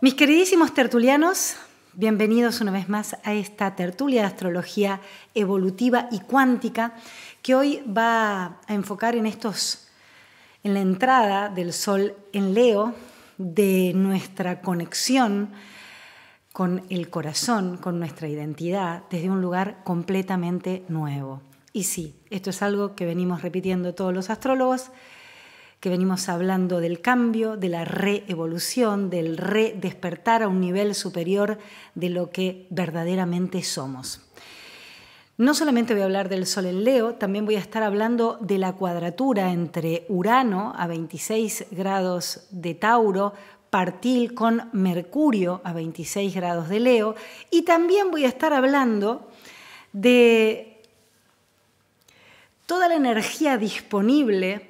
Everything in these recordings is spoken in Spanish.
Mis queridísimos tertulianos, bienvenidos una vez más a esta tertulia de astrología evolutiva y cuántica que hoy va a enfocar en estos en la entrada del sol en Leo de nuestra conexión con el corazón, con nuestra identidad desde un lugar completamente nuevo. Y sí, esto es algo que venimos repitiendo todos los astrólogos, que venimos hablando del cambio, de la reevolución, del redespertar a un nivel superior de lo que verdaderamente somos. No solamente voy a hablar del Sol en Leo, también voy a estar hablando de la cuadratura entre Urano a 26 grados de Tauro, Partil con Mercurio a 26 grados de Leo, y también voy a estar hablando de toda la energía disponible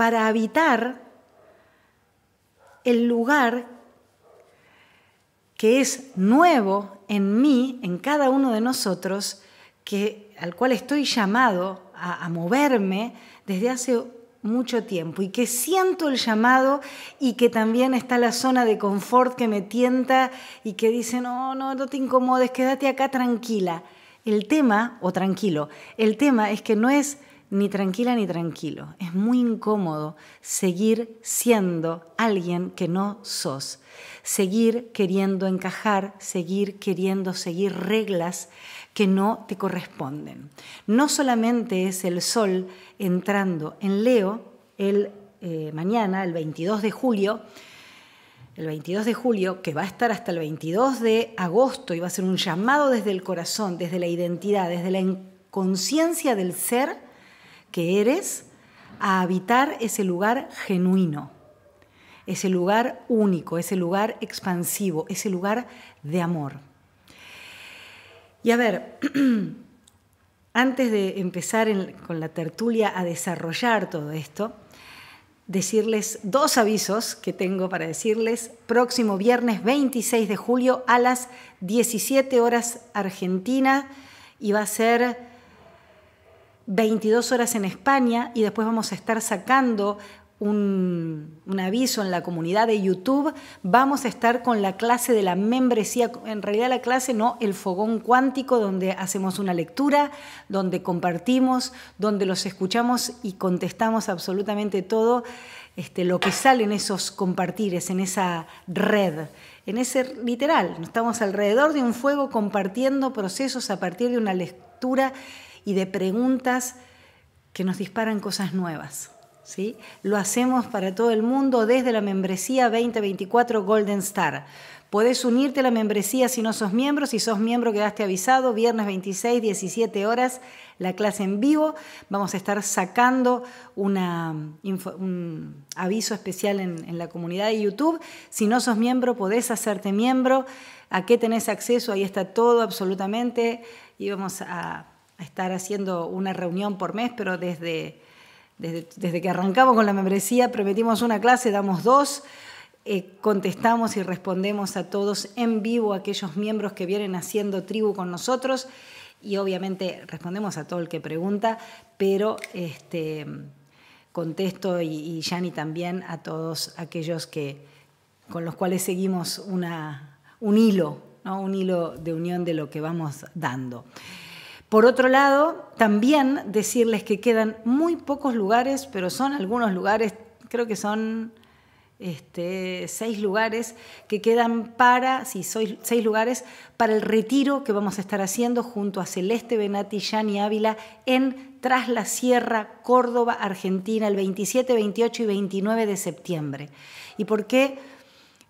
para habitar el lugar que es nuevo en mí, en cada uno de nosotros, que, al cual estoy llamado a, a moverme desde hace mucho tiempo y que siento el llamado y que también está la zona de confort que me tienta y que dice, no, no, no te incomodes, quédate acá tranquila. El tema, o tranquilo, el tema es que no es ni tranquila ni tranquilo. Es muy incómodo seguir siendo alguien que no sos, seguir queriendo encajar, seguir queriendo seguir reglas que no te corresponden. No solamente es el sol entrando en Leo el eh, mañana, el 22 de julio, el 22 de julio, que va a estar hasta el 22 de agosto y va a ser un llamado desde el corazón, desde la identidad, desde la conciencia del ser, que eres a habitar ese lugar genuino, ese lugar único, ese lugar expansivo, ese lugar de amor. Y a ver, antes de empezar con la tertulia a desarrollar todo esto, decirles dos avisos que tengo para decirles. Próximo viernes 26 de julio a las 17 horas Argentina y va a ser 22 horas en España y después vamos a estar sacando un, aviso en la comunidad de YouTube, vamos a estar con la clase de la membresía, en realidad la clase no, el fogón cuántico, donde hacemos una lectura, donde compartimos, donde los escuchamos y contestamos absolutamente todo este, lo que sale en esos compartires, en esa red, en ese literal. Estamos alrededor de un fuego compartiendo procesos a partir de una lectura y de preguntas que nos disparan cosas nuevas. ¿sí? Lo hacemos para todo el mundo desde la membresía 2024 Golden Star. Podés unirte a la membresía si no sos miembro. Si sos miembro, quedaste avisado. Viernes 26, 17 horas, la clase en vivo. Vamos a estar sacando un aviso especial en, la comunidad de YouTube. Si no sos miembro, podés hacerte miembro. ¿A qué tenés acceso? Ahí está todo absolutamente. Y vamos a estar haciendo una reunión por mes, pero desde, desde, que arrancamos con la membresía prometimos una clase, damos dos, eh, contestamos y respondemos a todos en vivo, a aquellos miembros que vienen haciendo tribu con nosotros y obviamente respondemos a todo el que pregunta, pero este, contesto y, y también a todos aquellos que, con los cuales seguimos un hilo, ¿no? un hilo de unión de lo que vamos dando. Por otro lado, también decirles que quedan muy pocos lugares, pero son algunos lugares, creo que son este, seis lugares que quedan para, sí, seis lugares para el retiro que vamos a estar haciendo junto a Celeste Benati, Yani Ávila en Tras la Sierra, Córdoba, Argentina, el 27, 28 y 29 de septiembre. ¿Y por qué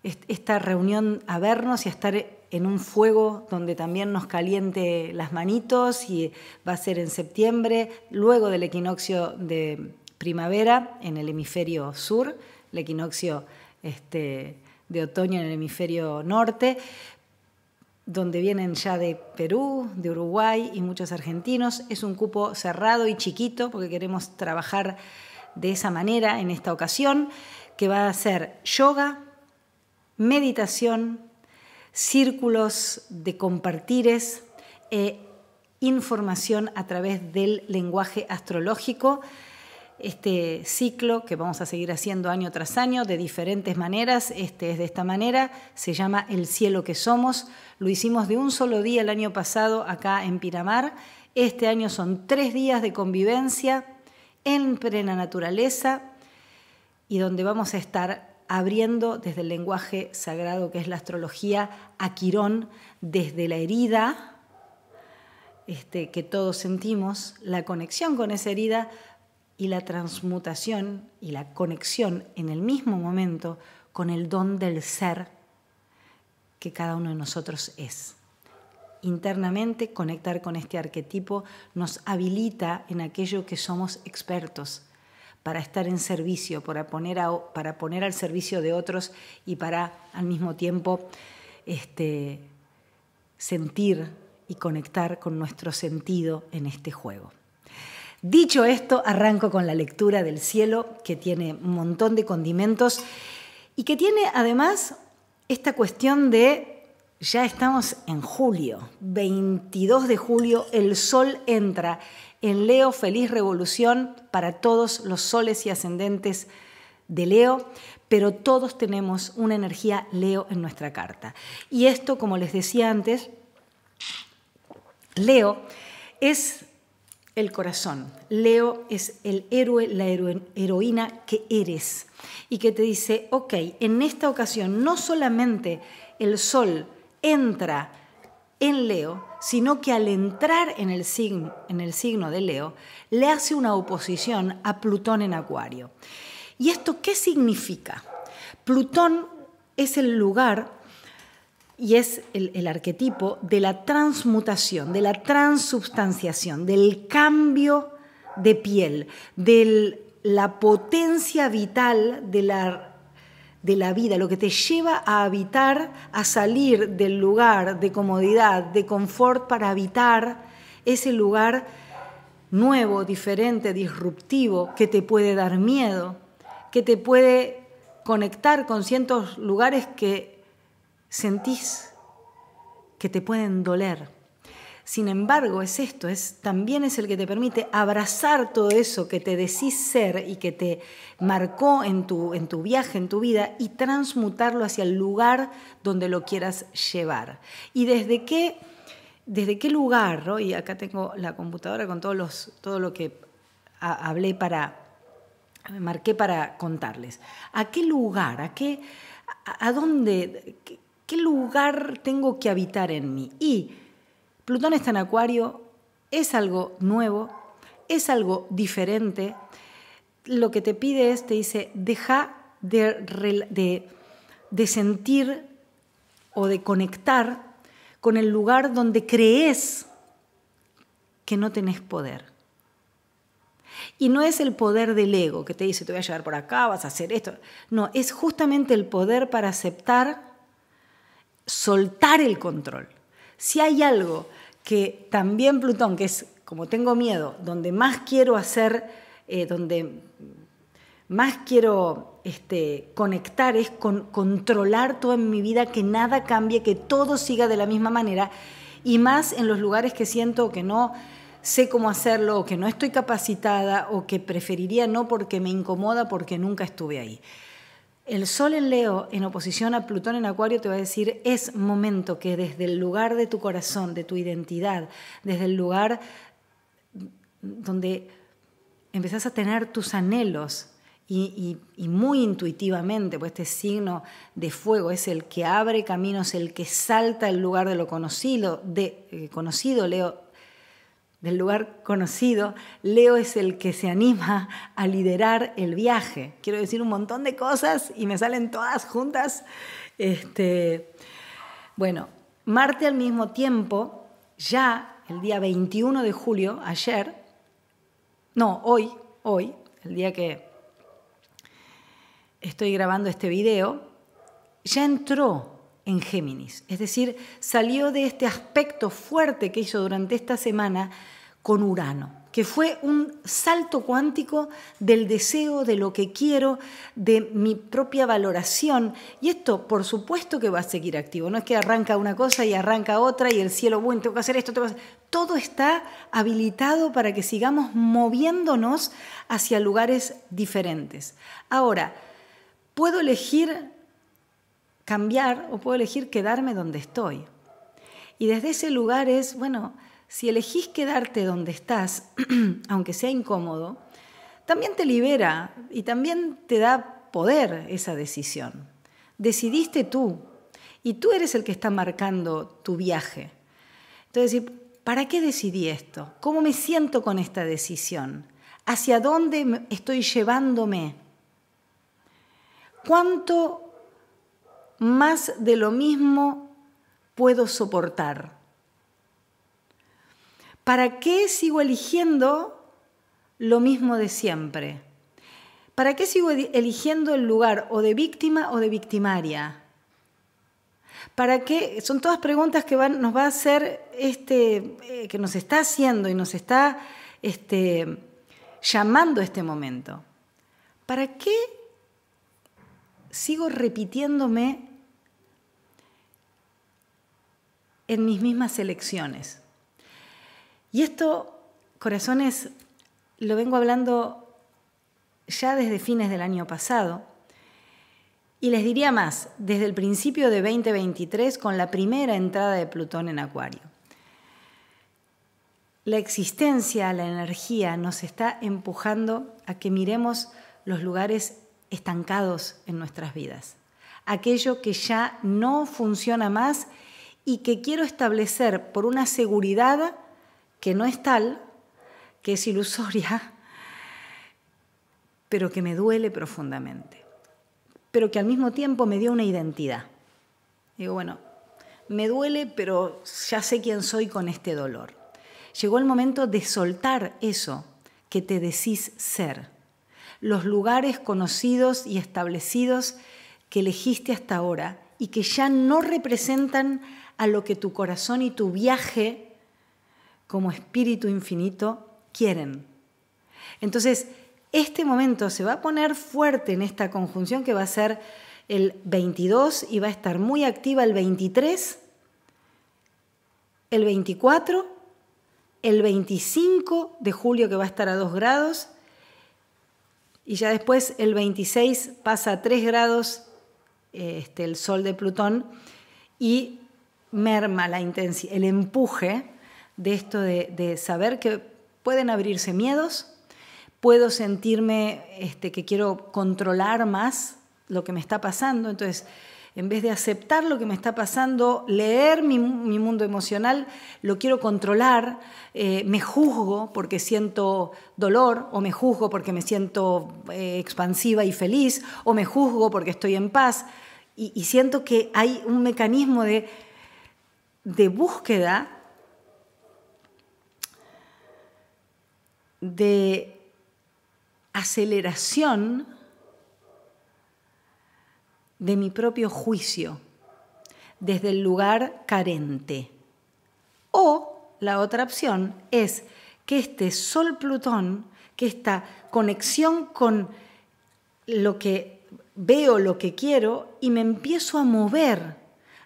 esta reunión a vernos y a estar en un fuego donde también nos caliente las manitos y va a ser en septiembre, luego del equinoccio de primavera en el hemisferio sur, el equinoccio este, de otoño en el hemisferio norte, donde vienen ya de Perú, de Uruguay y muchos argentinos. Es un cupo cerrado y chiquito porque queremos trabajar de esa manera en esta ocasión, que va a ser yoga, meditación, círculos de compartires, e información a través del lenguaje astrológico, este ciclo que vamos a seguir haciendo año tras año de diferentes maneras, este es de esta manera, se llama El cielo que somos, lo hicimos de un solo día el año pasado acá en Piramar, este año son tres días de convivencia en plena naturaleza y donde vamos a estar abriendo desde el lenguaje sagrado que es la astrología a Quirón, desde la herida este, que todos sentimos, la conexión con esa herida y la transmutación y la conexión en el mismo momento con el don del ser que cada uno de nosotros es. Internamente conectar con este arquetipo nos habilita en aquello que somos expertos, para estar en servicio, para poner, para poner al servicio de otros y para al mismo tiempo este, sentir y conectar con nuestro sentido en este juego. Dicho esto, arranco con la lectura del cielo, que tiene un montón de condimentos y que tiene además esta cuestión de, ya estamos en julio, 22 de julio, el sol entra en Leo, feliz revolución para todos los soles y ascendentes de Leo, pero todos tenemos una energía Leo en nuestra carta. Y esto, como les decía antes, Leo es el corazón. Leo es el héroe, la heroína que eres y que te dice, ok, en esta ocasión no solamente el sol entra en Leo, sino que al entrar en el, signo, en el signo de Leo, le hace una oposición a Plutón en Acuario. ¿Y esto qué significa? Plutón es el lugar y es el, el, arquetipo de la transmutación, de la transubstanciación, del cambio de piel, de la potencia vital, de la de la vida, lo que te lleva a habitar, a salir del lugar de comodidad, de confort para habitar ese lugar nuevo, diferente, disruptivo, que te puede dar miedo, que te puede conectar con ciertos lugares que sentís que te pueden doler. Sin embargo, es esto, es, también es el que te permite abrazar todo eso que te decís ser y que te marcó en tu, en tu viaje, en tu vida, y transmutarlo hacia el lugar donde lo quieras llevar. Y desde qué, desde qué lugar, y acá tengo la computadora con todos todo lo que hablé para, marqué para contarles. ¿A qué lugar, a qué, a, dónde, qué, qué lugar tengo que habitar en mí? Y Plutón está en Acuario, es algo nuevo, es algo diferente. Lo que te pide es, te dice, deja de, de, sentir o de conectar con el lugar donde crees que no tenés poder. Y no es el poder del ego que te dice, te voy a llevar por acá, vas a hacer esto. No, es justamente el poder para aceptar, soltar el control. Si hay algo que también Plutón, que es como tengo miedo, donde más quiero hacer, eh, donde más quiero este, conectar es con controlar todo en mi vida, que nada cambie, que todo siga de la misma manera, y más en los lugares que siento que no sé cómo hacerlo, o que no estoy capacitada, o que preferiría no porque me incomoda, porque nunca estuve ahí. El Sol en Leo en oposición a Plutón en Acuario te va a decir, es momento que desde el lugar de tu corazón, de tu identidad, desde el lugar donde empezás a tener tus anhelos y, muy intuitivamente, pues este signo de fuego es el que abre caminos, el que salta el lugar de lo conocido eh, Leo del lugar conocido, Leo es el que se anima a liderar el viaje. Quiero decir un montón de cosas y me salen todas juntas. Este, bueno, Marte al mismo tiempo, ya el día 21 de julio, ayer, no, hoy, hoy, el día que estoy grabando este video, ya entró en Géminis. Es decir, salió de este aspecto fuerte que hizo durante esta semana con Urano, que fue un salto cuántico del deseo, de lo que quiero, de mi propia valoración. Y esto, por supuesto que va a seguir activo. No es que arranca una cosa y arranca otra y el cielo, bueno, tengo que hacer esto, tengo que hacer... Todo está habilitado para que sigamos moviéndonos hacia lugares diferentes. Ahora, puedo elegir cambiar o puedo elegir quedarme donde estoy. Y desde ese lugar es, bueno, si elegís quedarte donde estás, aunque sea incómodo, también te libera y también te da poder esa decisión. Decidiste tú y tú eres el que está marcando tu viaje. Entonces, ¿para qué decidí esto? ¿Cómo me siento con esta decisión? ¿Hacia dónde estoy llevándome? ¿Cuánto más de lo mismo puedo soportar. ¿Para qué sigo eligiendo lo mismo de siempre? ¿Para qué sigo eligiendo el lugar o de víctima o de victimaria? ¿Para qué? Son todas preguntas que nos va a hacer este, eh, que nos está haciendo y nos está este, llamando este momento. ¿Para qué sigo repitiéndome en mis mismas elecciones. Y esto, corazones, lo vengo hablando ya desde fines del año pasado. Y les diría más, desde el principio de 2023 con la primera entrada de Plutón en Acuario. La existencia, la energía nos está empujando a que miremos los lugares estancados en nuestras vidas, aquello que ya no funciona más y que quiero establecer por una seguridad que no es tal, que es ilusoria, pero que me duele profundamente, pero que al mismo tiempo me dio una identidad. Digo, bueno, me duele, pero ya sé quién soy con este dolor. Llegó el momento de soltar eso que te decís ser, los lugares conocidos y establecidos que elegiste hasta ahora y que ya no representan a lo que tu corazón y tu viaje como espíritu infinito quieren. Entonces, este momento se va a poner fuerte en esta conjunción que va a ser el 22 y va a estar muy activa el 23, el 24, el 25 de julio que va a estar a 2 grados y ya después el 26 pasa a 3 grados eh, este, el Sol de Plutón y merma la intensidad, el empuje de esto de, saber que pueden abrirse miedos, puedo sentirme este, que quiero controlar más lo que me está pasando, entonces en vez de aceptar lo que me está pasando, leer mi, mundo emocional, lo quiero controlar, eh, me juzgo porque siento dolor, o me juzgo porque me siento eh, expansiva y feliz, o me juzgo porque estoy en paz, y siento que hay un mecanismo de de búsqueda de aceleración de mi propio juicio desde el lugar carente. O la otra opción es que este Sol Plutón, que esta conexión con lo que veo, lo que quiero, y me empiezo a mover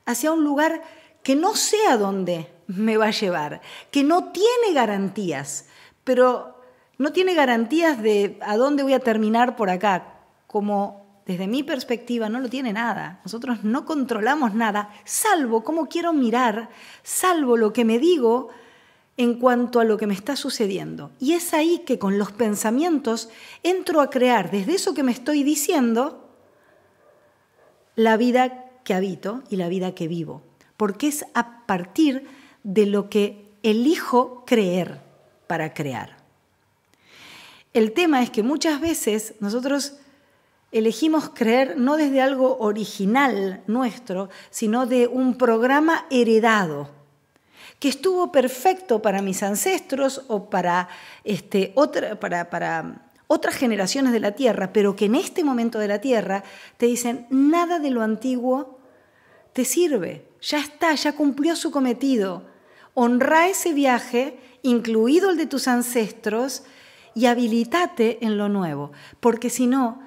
hacia un lugar que no sé a dónde me va a llevar, que no tiene garantías, pero no tiene garantías de a dónde voy a terminar por acá, como desde mi perspectiva no lo tiene nada. Nosotros no controlamos nada, salvo cómo quiero mirar, salvo lo que me digo en cuanto a lo que me está sucediendo. Y es ahí que con los pensamientos entro a crear desde eso que me estoy diciendo la vida que habito y la vida que vivo porque es a partir de lo que elijo creer para crear. El tema es que muchas veces nosotros elegimos creer no desde algo original nuestro, sino de un programa heredado que estuvo perfecto para mis ancestros o para, este, otras generaciones de la Tierra, pero que en este momento de la Tierra te dicen, nada de lo antiguo te sirve, ya está, ya cumplió su cometido. Honra ese viaje, incluido el de tus ancestros, y habilítate en lo nuevo, porque si no,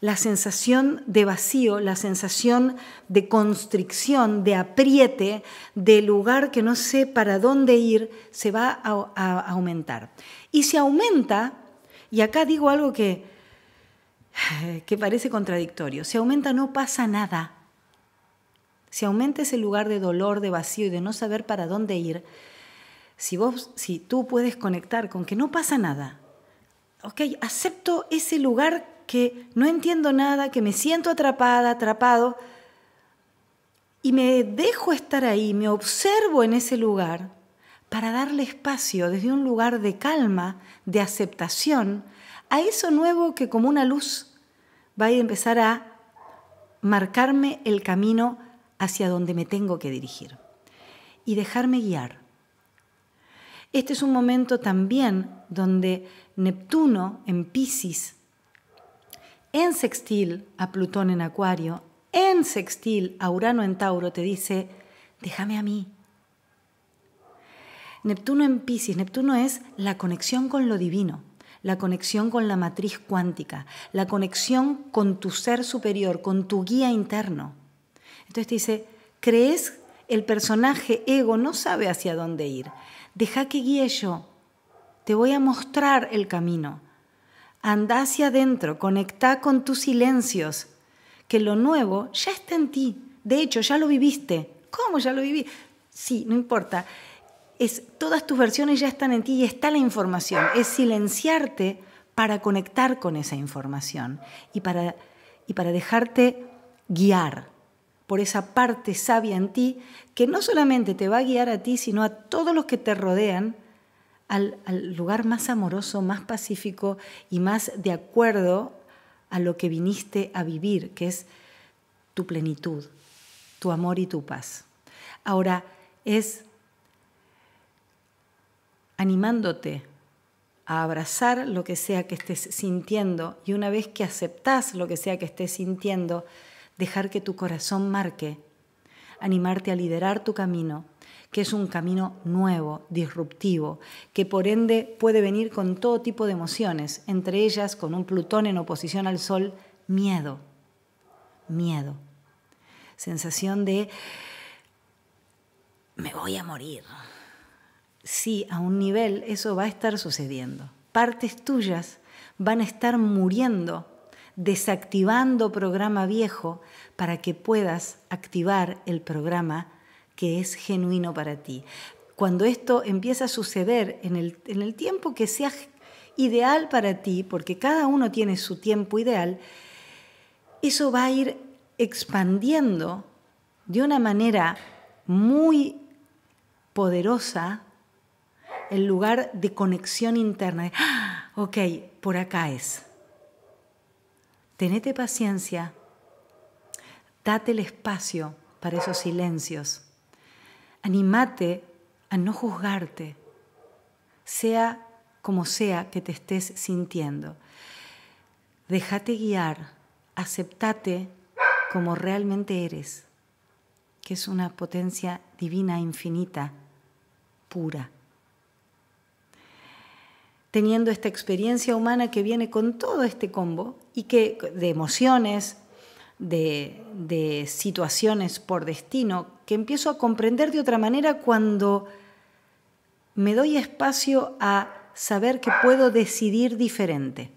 la sensación de vacío, la sensación de constricción, de apriete, de lugar que no sé para dónde ir, se va a, a aumentar. Y si aumenta, y acá digo algo que, que parece contradictorio, si aumenta no pasa nada, si aumenta ese lugar de dolor, de vacío y de no saber para dónde ir, si, vos, si tú puedes conectar con que no pasa nada, acepto ese lugar que no entiendo nada, que me siento atrapada, atrapado, y me dejo estar ahí, me observo en ese lugar para darle espacio desde un lugar de calma, de aceptación, a eso nuevo que como una luz va a empezar a marcarme el camino hacia donde me tengo que dirigir y dejarme guiar. Este es un momento también donde Neptuno en Pisces, en sextil a Plutón en Acuario, en sextil a Urano en Tauro, te dice, déjame a mí. Neptuno en Pisces, Neptuno es la conexión con lo divino, la conexión con la matriz cuántica, la conexión con tu ser superior, con tu guía interno entonces te dice, ¿crees? El personaje ego no sabe hacia dónde ir. Deja que guíe yo. Te voy a mostrar el camino. Anda hacia adentro, conecta con tus silencios, que lo nuevo ya está en ti. De hecho, ya lo viviste. ¿Cómo ya lo viví? Sí, no importa. Es, todas tus versiones ya están en ti y está la información. Es silenciarte para conectar con esa información y para, y para dejarte guiar por esa parte sabia en ti que no solamente te va a guiar a ti, sino a todos los que te rodean al, lugar más amoroso, más pacífico y más de acuerdo a lo que viniste a vivir, que es tu plenitud, tu amor y tu paz. Ahora, es animándote a abrazar lo que sea que estés sintiendo y una vez que aceptás lo que sea que estés sintiendo, dejar que tu corazón marque, animarte a liderar tu camino, que es un camino nuevo, disruptivo, que por ende puede venir con todo tipo de emociones, entre ellas con un Plutón en oposición al Sol, miedo, miedo, sensación de me voy a morir. Sí, a un nivel eso va a estar sucediendo. Partes tuyas van a estar muriendo desactivando programa viejo para que puedas activar el programa que es genuino para ti. Cuando esto empieza a suceder en el, tiempo que sea ideal para ti, porque cada uno tiene su tiempo ideal, eso va a ir expandiendo de una manera muy poderosa el lugar de conexión interna. ¡Ah! Ok, por acá es. Tenete paciencia, date el espacio para esos silencios. Animate a no juzgarte, sea como sea que te estés sintiendo. Déjate guiar, aceptate como realmente eres, que es una potencia divina infinita, pura teniendo esta experiencia humana que viene con todo este combo y que de emociones, de, de, situaciones por destino, que empiezo a comprender de otra manera cuando me doy espacio a saber que puedo decidir diferente.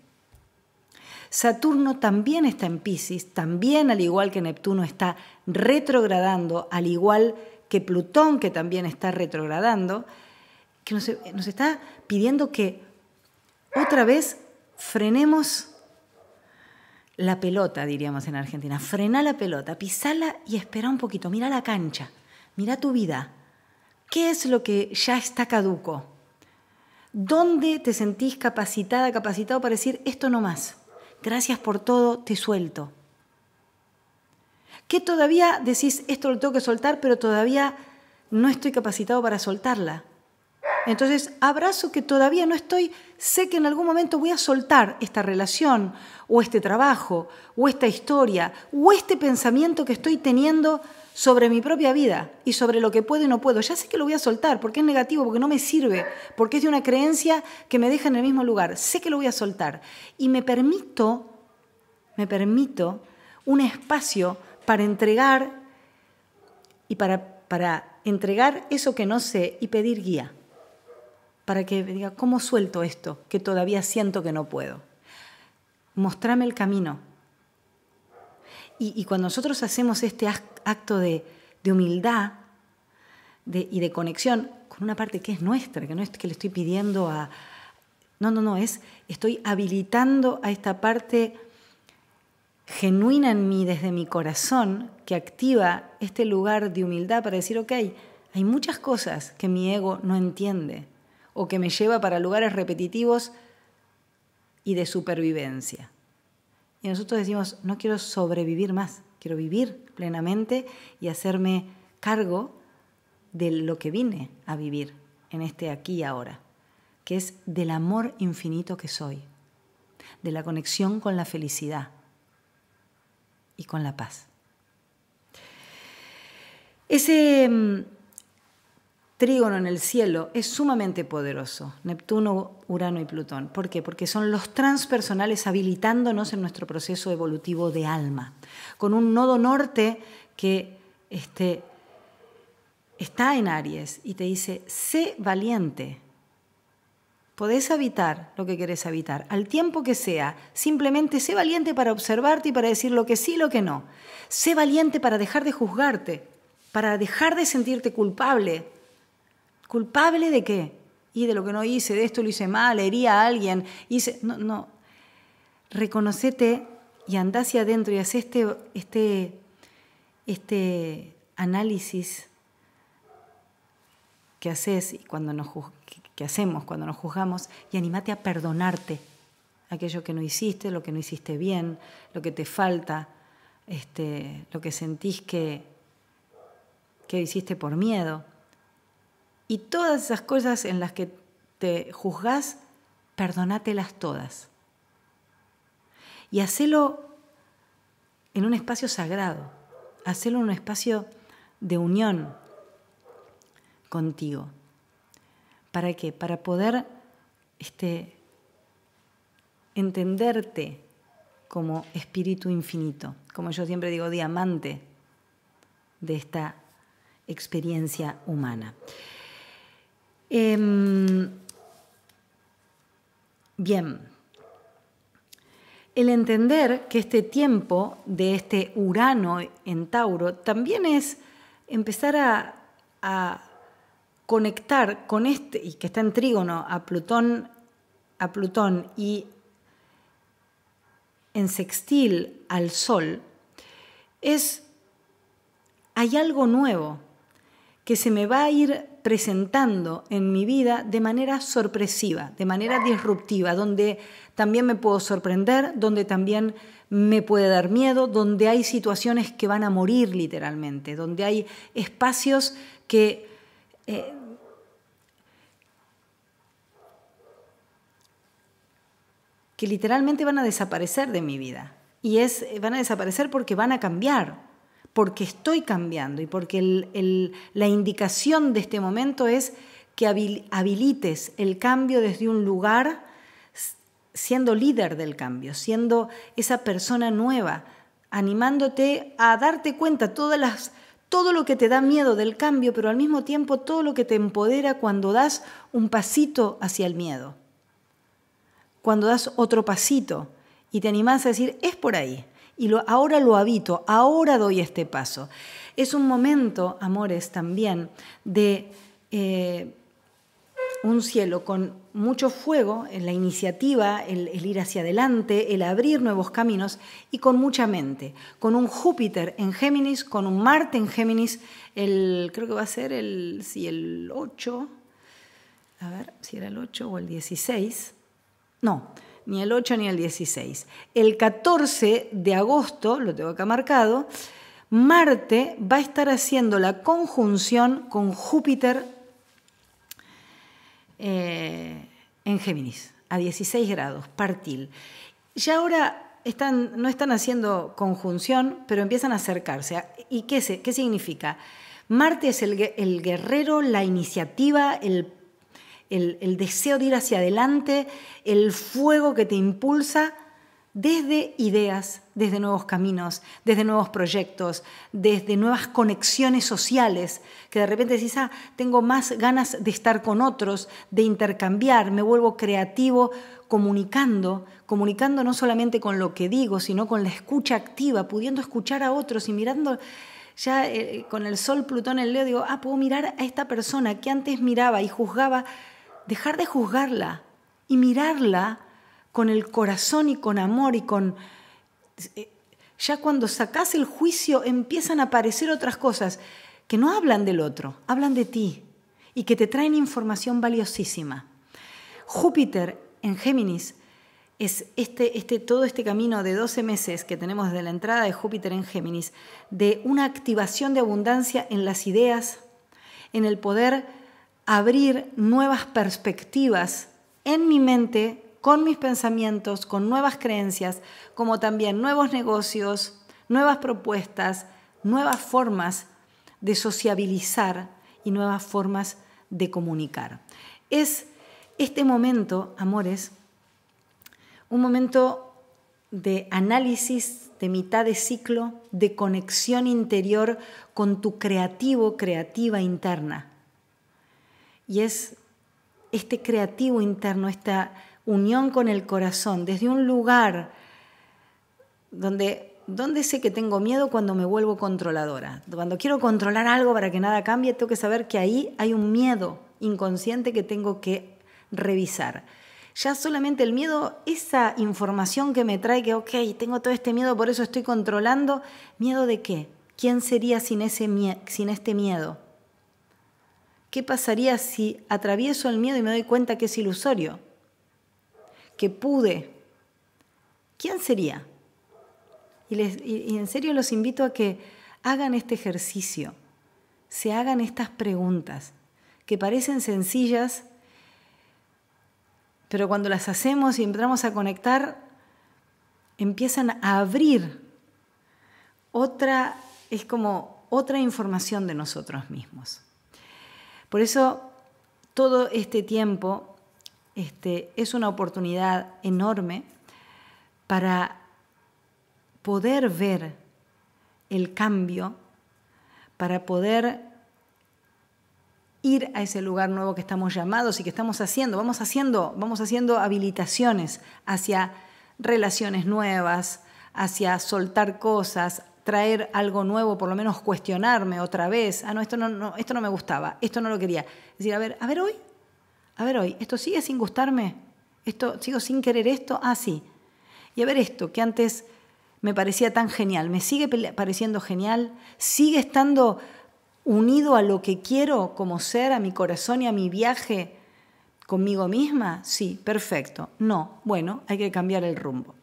Saturno también está en Pisces, también al igual que Neptuno está retrogradando, al igual que Plutón que también está retrogradando, que nos está pidiendo que otra vez frenemos la pelota, diríamos en Argentina. Frena la pelota, pisala y espera un poquito. Mira la cancha, mira tu vida. ¿Qué es lo que ya está caduco? ¿Dónde te sentís capacitada, capacitado para decir esto no más? Gracias por todo, te suelto. ¿Qué todavía decís esto lo tengo que soltar, pero todavía no estoy capacitado para soltarla? Entonces, abrazo que todavía no estoy, sé que en algún momento voy a soltar esta relación o este trabajo o esta historia o este pensamiento que estoy teniendo sobre mi propia vida y sobre lo que puedo y no puedo. Ya sé que lo voy a soltar porque es negativo, porque no me sirve, porque es de una creencia que me deja en el mismo lugar. Sé que lo voy a soltar y me permito, me permito un espacio para entregar y para, para entregar eso que no sé y pedir guía para que diga, ¿cómo suelto esto que todavía siento que no puedo? Mostrame el camino. Y, cuando nosotros hacemos este acto de, humildad y de conexión con una parte que es nuestra, que no es que le estoy pidiendo a... No, no, no, es estoy habilitando a esta parte genuina en mí desde mi corazón que activa este lugar de humildad para decir, ok, hay muchas cosas que mi ego no entiende, o que me lleva para lugares repetitivos y de supervivencia. Y nosotros decimos, no quiero sobrevivir más, quiero vivir plenamente y hacerme cargo de lo que vine a vivir en este aquí y ahora, que es del amor infinito que soy, de la conexión con la felicidad y con la paz. Ese mm, trígono en el cielo es sumamente poderoso, Neptuno, Urano y Plutón. ¿Por qué? Porque son los transpersonales habilitándonos en nuestro proceso evolutivo de alma, con un nodo norte que este, está en Aries y te dice, sé valiente. Podés habitar lo que querés habitar, al tiempo que sea. Simplemente sé valiente para observarte y para decir lo que sí y lo que no. Sé valiente para dejar de juzgarte, para dejar de sentirte culpable, ¿Culpable de qué? Y de lo que no hice, de esto lo hice mal, hería a alguien, hice... No, no. Reconocete y andá hacia adentro y haz este, este, este análisis que haces y cuando nos que hacemos cuando nos juzgamos y animate a perdonarte aquello que no hiciste, lo que no hiciste bien, lo que te falta, este, lo que sentís que, que hiciste por miedo. Y todas esas cosas en las que te juzgás, perdonátelas todas. Y hacelo en un espacio sagrado, hacelo en un espacio de unión contigo. ¿Para qué? Para poder este, entenderte como espíritu infinito, como yo siempre digo, diamante de esta experiencia humana. Em, bien, el entender que este tiempo de este Urano en Tauro también es empezar a, a conectar con este, y que está en trígono a Plutón, a Plutón y en sextil al Sol, es hay algo nuevo, que se me va a ir presentando en mi vida de manera sorpresiva, de manera disruptiva, donde también me puedo sorprender, donde también me puede dar miedo, donde hay situaciones que van a morir literalmente, donde hay espacios que... Eh, que literalmente van a desaparecer de mi vida. Y es, van a desaparecer porque van a cambiar, porque estoy cambiando y porque la indicación de este momento es que habilites el cambio desde un lugar siendo líder del cambio, siendo esa persona nueva, animándote a darte cuenta todas todo lo que te da miedo del cambio, pero al mismo tiempo todo lo que te empodera cuando das un pasito hacia el miedo, cuando das otro pasito y te animas a decir, es por ahí, y ahora lo habito, ahora doy este paso. Es un momento, amores, también de eh, un cielo con mucho fuego, en la iniciativa, el, ir hacia adelante, el abrir nuevos caminos y con mucha mente, con un Júpiter en Géminis, con un Marte en Géminis, el, creo que va a ser el, el 8, a ver si era el 8 o el 16, no, ni el 8 ni el 16. El 14 de agosto, lo tengo acá marcado, Marte va a estar haciendo la conjunción con Júpiter eh, en Géminis, a 16 grados, partil. Ya ahora están, no están haciendo conjunción, pero empiezan a acercarse. ¿Y qué, qué significa? Marte es el, el guerrero, la iniciativa, el el, deseo de ir hacia adelante, el fuego que te impulsa desde ideas, desde nuevos caminos, desde nuevos proyectos, desde nuevas conexiones sociales, que de repente decís, ah, tengo más ganas de estar con otros, de intercambiar, me vuelvo creativo comunicando, comunicando no solamente con lo que digo, sino con la escucha activa, pudiendo escuchar a otros y mirando ya eh, con el sol Plutón en Leo, digo, ah, puedo mirar a esta persona que antes miraba y juzgaba dejar de juzgarla y mirarla con el corazón y con amor y con... Eh, ya cuando sacas el juicio empiezan a aparecer otras cosas que no hablan del otro, hablan de ti y que te traen información valiosísima. Júpiter en Géminis es este, este todo este camino de 12 meses que tenemos desde la entrada de Júpiter en Géminis, de una activación de abundancia en las ideas, en el poder abrir nuevas perspectivas en mi mente, con mis pensamientos, con nuevas creencias, como también nuevos negocios, nuevas propuestas, nuevas formas de sociabilizar y nuevas formas de comunicar. Es este momento, amores, un momento de análisis de mitad de ciclo, de conexión interior con tu creativo, creativa interna y es este creativo interno, esta unión con el corazón, desde un lugar donde, donde sé que tengo miedo cuando me vuelvo controladora. Cuando quiero controlar algo para que nada cambie, tengo que saber que ahí hay un miedo inconsciente que tengo que revisar. Ya solamente el miedo, esa información que me trae que, ok, tengo todo este miedo, por eso estoy controlando, ¿miedo de qué? ¿Quién sería sin este miedo? ¿Qué pasaría si atravieso el miedo y me doy cuenta que es ilusorio? Que pude. ¿Quién sería? Y, en serio los invito a que hagan este ejercicio, se hagan estas preguntas, que parecen sencillas, pero cuando las hacemos y entramos a conectar, empiezan a abrir otra, es como otra información de nosotros mismos. Por eso todo este tiempo este, es una oportunidad enorme para poder ver el cambio, para poder ir a ese lugar nuevo que estamos llamados y que estamos haciendo. Vamos haciendo, vamos haciendo habilitaciones hacia relaciones nuevas, hacia soltar cosas, traer algo nuevo, por lo menos cuestionarme otra vez, ah, no, esto no, esto no me gustaba, esto no lo quería. Es decir, a ver, a ver hoy, a ver hoy, esto sigue sin gustarme, esto sigo sin querer esto, ah, sí. Y a ver esto, que antes me parecía tan genial, me sigue pareciendo genial, sigue estando unido a lo que quiero como ser, a mi corazón y a mi viaje conmigo misma, sí, perfecto. No, bueno, hay que cambiar el rumbo.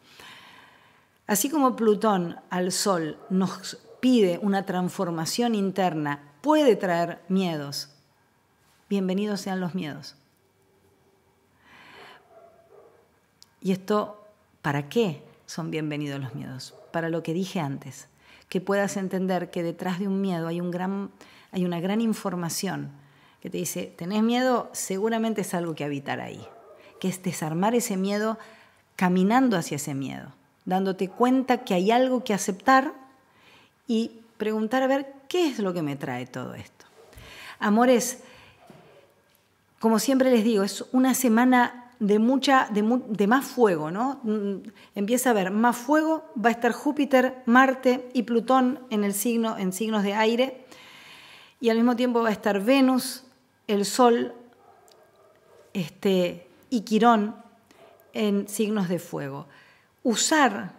Así como Plutón al Sol nos pide una transformación interna, puede traer miedos. Bienvenidos sean los miedos. ¿Y esto para qué son bienvenidos los miedos? Para lo que dije antes, que puedas entender que detrás de un miedo hay, una gran información que te dice, tenés miedo, seguramente es algo que habitar ahí, que es desarmar ese miedo caminando hacia ese miedo dándote cuenta que hay algo que aceptar y preguntar a ver qué es lo que me trae todo esto. Amores, como siempre les digo, es una semana de mucha de, más fuego, ¿no? Mm, empieza a haber más fuego, va a estar Júpiter, Marte y Plutón en el signo en signos de aire y al mismo tiempo va a estar Venus, el Sol este, y Quirón en signos de fuego usar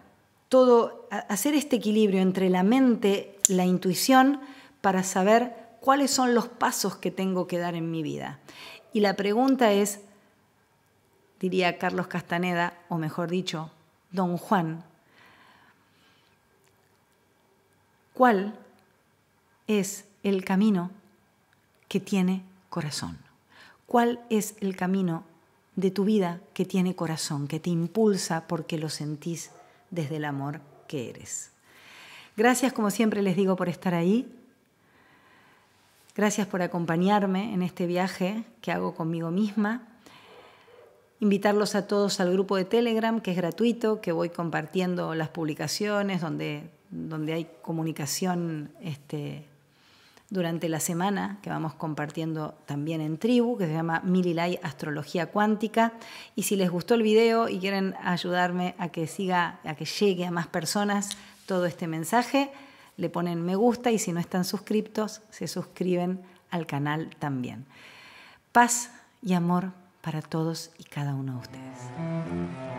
todo, hacer este equilibrio entre la mente, la intuición, para saber cuáles son los pasos que tengo que dar en mi vida. Y la pregunta es, diría Carlos Castaneda, o mejor dicho, don Juan, ¿cuál es el camino que tiene corazón? ¿Cuál es el camino de tu vida que tiene corazón, que te impulsa porque lo sentís desde el amor que eres. Gracias, como siempre les digo, por estar ahí. Gracias por acompañarme en este viaje que hago conmigo misma. Invitarlos a todos al grupo de Telegram, que es gratuito, que voy compartiendo las publicaciones, donde, donde hay comunicación este, durante la semana que vamos compartiendo también en tribu, que se llama Mililay Astrología Cuántica. Y si les gustó el video y quieren ayudarme a que siga, a que llegue a más personas todo este mensaje, le ponen me gusta y si no están suscriptos, se suscriben al canal también. Paz y amor para todos y cada uno de ustedes.